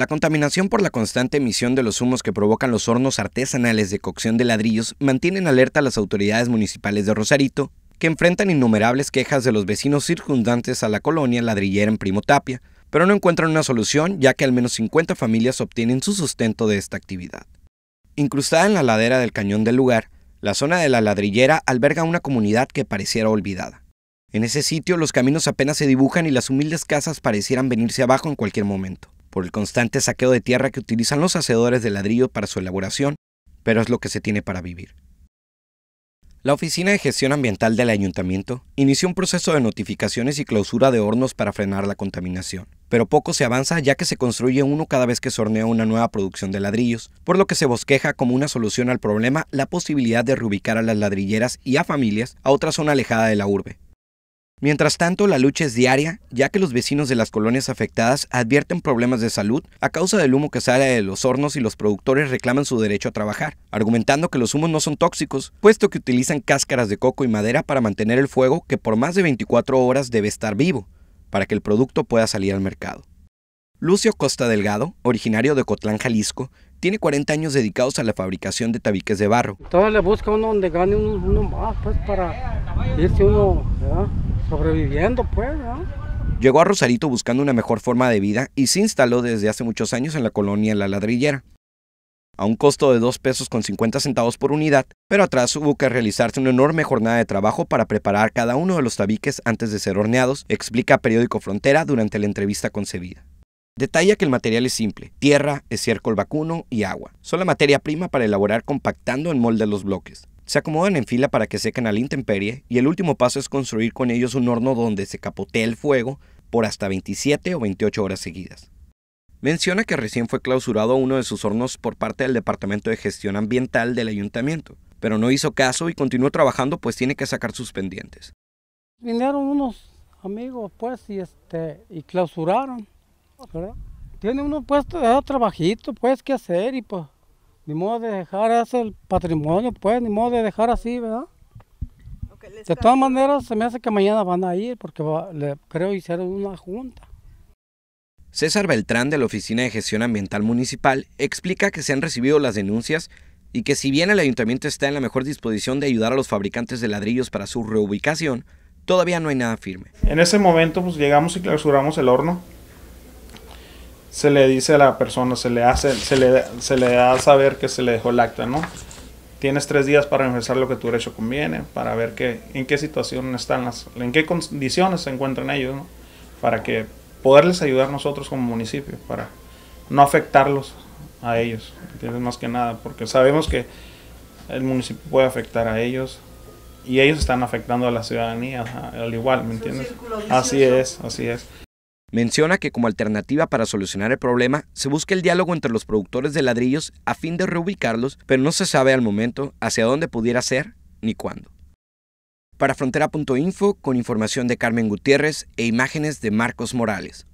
La contaminación por la constante emisión de los humos que provocan los hornos artesanales de cocción de ladrillos en alerta a las autoridades municipales de Rosarito, que enfrentan innumerables quejas de los vecinos circundantes a la colonia ladrillera en Primo Tapia, pero no encuentran una solución ya que al menos 50 familias obtienen su sustento de esta actividad. Incrustada en la ladera del cañón del lugar, la zona de la ladrillera alberga una comunidad que pareciera olvidada. En ese sitio los caminos apenas se dibujan y las humildes casas parecieran venirse abajo en cualquier momento por el constante saqueo de tierra que utilizan los hacedores de ladrillo para su elaboración, pero es lo que se tiene para vivir. La Oficina de Gestión Ambiental del Ayuntamiento inició un proceso de notificaciones y clausura de hornos para frenar la contaminación, pero poco se avanza ya que se construye uno cada vez que se hornea una nueva producción de ladrillos, por lo que se bosqueja como una solución al problema la posibilidad de reubicar a las ladrilleras y a familias a otra zona alejada de la urbe, Mientras tanto, la lucha es diaria, ya que los vecinos de las colonias afectadas advierten problemas de salud a causa del humo que sale de los hornos y los productores reclaman su derecho a trabajar, argumentando que los humos no son tóxicos, puesto que utilizan cáscaras de coco y madera para mantener el fuego que por más de 24 horas debe estar vivo, para que el producto pueda salir al mercado. Lucio Costa Delgado, originario de Cotlán, Jalisco, tiene 40 años dedicados a la fabricación de tabiques de barro. Entonces le busca uno donde gane uno, más, pues para irse uno, ¿verdad? sobreviviendo, pues, ¿no? Llegó a Rosarito buscando una mejor forma de vida y se instaló desde hace muchos años en la colonia La Ladrillera. A un costo de 2 pesos con 50 centavos por unidad, pero atrás hubo que realizarse una enorme jornada de trabajo para preparar cada uno de los tabiques antes de ser horneados, explica Periódico Frontera durante la entrevista concebida. Detalla que el material es simple, tierra, estiércol vacuno y agua. Son la materia prima para elaborar compactando en molde los bloques. Se acomodan en fila para que sequen a la intemperie y el último paso es construir con ellos un horno donde se capotee el fuego por hasta 27 o 28 horas seguidas. Menciona que recién fue clausurado uno de sus hornos por parte del Departamento de Gestión Ambiental del Ayuntamiento, pero no hizo caso y continuó trabajando pues tiene que sacar sus pendientes. Vinieron unos amigos pues y, este, y clausuraron, ¿verdad? Tiene uno puesto de trabajito pues qué hacer y pues ni modo de dejar ese patrimonio, pues, ni modo de dejar así, ¿verdad? de todas maneras, se me hace que mañana van a ir porque le, creo hicieron una junta. César Beltrán de la Oficina de Gestión Ambiental Municipal explica que se han recibido las denuncias y que si bien el ayuntamiento está en la mejor disposición de ayudar a los fabricantes de ladrillos para su reubicación, todavía no hay nada firme. En ese momento pues llegamos y clausuramos el horno se le dice a la persona, se le hace, se le, se le da a saber que se le dejó el acta, ¿no? Tienes tres días para revisar lo que tu derecho conviene, para ver qué en qué situación están las, en qué condiciones se encuentran ellos, ¿no? Para que poderles ayudar nosotros como municipio, para no afectarlos a ellos, ¿entiendes? Más que nada, porque sabemos que el municipio puede afectar a ellos y ellos están afectando a la ciudadanía al igual, ¿me entiendes? Así es, así es. Menciona que como alternativa para solucionar el problema se busca el diálogo entre los productores de ladrillos a fin de reubicarlos, pero no se sabe al momento hacia dónde pudiera ser ni cuándo. Para Frontera.info con información de Carmen Gutiérrez e imágenes de Marcos Morales.